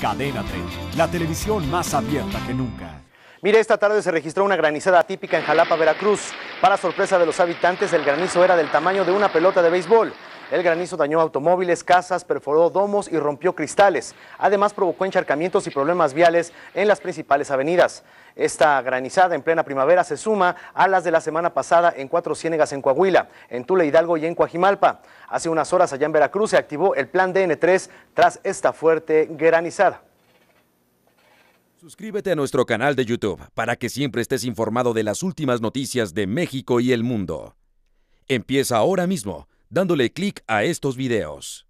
Cadena 30, la televisión más abierta que nunca. Mire, esta tarde se registró una granizada típica en Jalapa, Veracruz. Para sorpresa de los habitantes, el granizo era del tamaño de una pelota de béisbol. El granizo dañó automóviles, casas, perforó domos y rompió cristales. Además provocó encharcamientos y problemas viales en las principales avenidas. Esta granizada en plena primavera se suma a las de la semana pasada en Cuatro Ciénegas en Coahuila, en Tula Hidalgo y en Coajimalpa. Hace unas horas allá en Veracruz se activó el plan DN3 tras esta fuerte granizada. Suscríbete a nuestro canal de YouTube para que siempre estés informado de las últimas noticias de México y el mundo. Empieza ahora mismo dándole clic a estos videos.